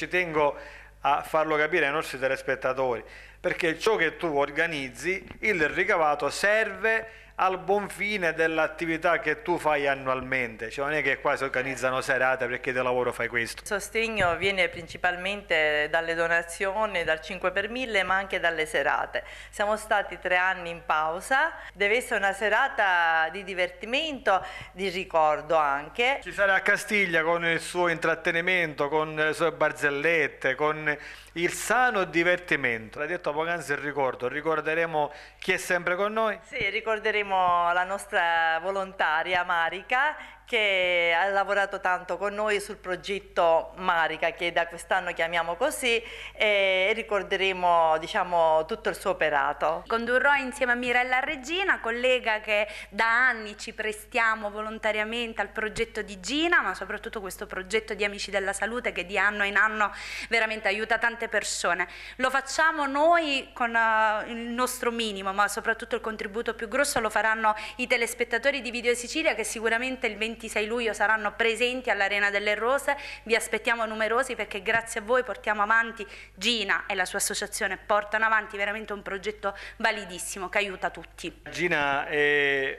ci tengo a farlo capire ai nostri telespettatori, perché ciò che tu organizzi, il ricavato serve al buon fine dell'attività che tu fai annualmente, cioè non è che qua si organizzano serate perché del lavoro fai questo. Il sostegno viene principalmente dalle donazioni, dal 5 per 1000, ma anche dalle serate. Siamo stati tre anni in pausa, deve essere una serata di divertimento, di ricordo anche. Ci sarà a Castiglia con il suo intrattenimento, con le sue barzellette, con il sano divertimento. L'hai detto poc'anzi il ricordo, ricorderemo chi è sempre con noi? Sì, ricorderemo la nostra volontaria Marica che ha lavorato tanto con noi sul progetto Marica, che da quest'anno chiamiamo così, e ricorderemo diciamo, tutto il suo operato. Condurrò insieme a Mirella Regina, collega che da anni ci prestiamo volontariamente al progetto di Gina, ma soprattutto questo progetto di Amici della Salute che di anno in anno veramente aiuta tante persone. Lo facciamo noi con eh, il nostro minimo, ma soprattutto il contributo più grosso lo faranno i telespettatori di Video Sicilia che sicuramente il 20 26 luglio saranno presenti all'Arena delle Rose, vi aspettiamo numerosi perché grazie a voi portiamo avanti, Gina e la sua associazione portano avanti veramente un progetto validissimo che aiuta tutti. Gina, è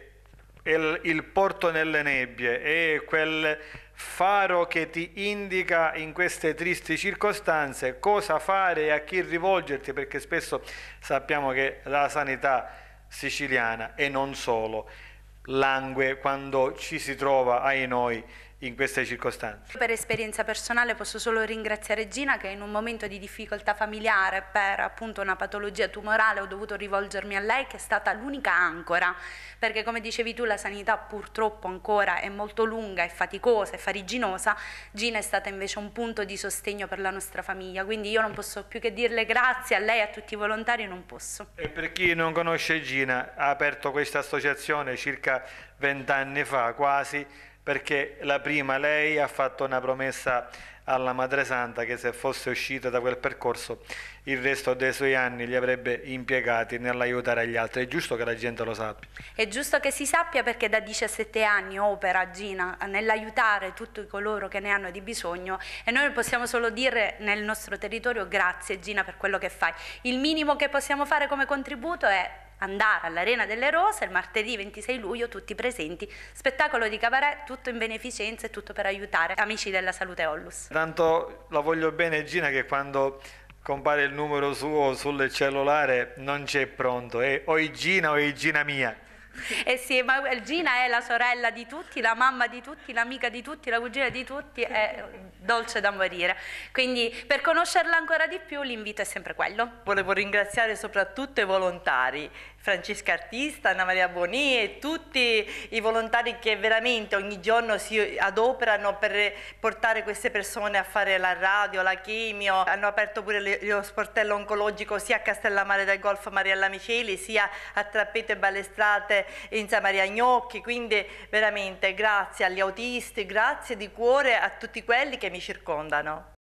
il, il porto nelle nebbie è quel faro che ti indica in queste tristi circostanze cosa fare e a chi rivolgerti, perché spesso sappiamo che la sanità siciliana e non solo langue quando ci si trova, ai noi, in queste circostanze. Per esperienza personale posso solo ringraziare Gina che in un momento di difficoltà familiare per appunto una patologia tumorale ho dovuto rivolgermi a lei che è stata l'unica ancora, perché come dicevi tu la sanità purtroppo ancora è molto lunga, è faticosa, e fariginosa, Gina è stata invece un punto di sostegno per la nostra famiglia, quindi io non posso più che dirle grazie a lei e a tutti i volontari, non posso. E per chi non conosce Gina, ha aperto questa associazione circa vent'anni fa quasi, perché la prima lei ha fatto una promessa alla Madre Santa che se fosse uscita da quel percorso il resto dei suoi anni li avrebbe impiegati nell'aiutare gli altri. È giusto che la gente lo sappia. È giusto che si sappia perché da 17 anni opera Gina nell'aiutare tutti coloro che ne hanno di bisogno e noi possiamo solo dire nel nostro territorio grazie Gina per quello che fai. Il minimo che possiamo fare come contributo è andare all'Arena delle Rose il martedì 26 luglio, tutti presenti, spettacolo di cabaret, tutto in beneficenza e tutto per aiutare amici della salute Ollus. Tanto la voglio bene Gina che quando compare il numero suo sul cellulare non c'è pronto, è o Igina o Igina mia. eh sì, ma eh, Gina è la sorella di tutti, la mamma di tutti, l'amica di tutti, la cugina di tutti, è dolce da morire. Quindi per conoscerla ancora di più l'invito è sempre quello. Volevo ringraziare soprattutto i volontari, Francesca Artista, Anna Maria Boni e tutti i volontari che veramente ogni giorno si adoperano per portare queste persone a fare la radio, la chemio. Hanno aperto pure lo sportello oncologico sia a Castellammare del Golfo Mariella Miceli, sia a Trappete e Balestrate Natale in Maria Gnocchi, quindi veramente grazie agli autisti, grazie di cuore a tutti quelli che mi circondano.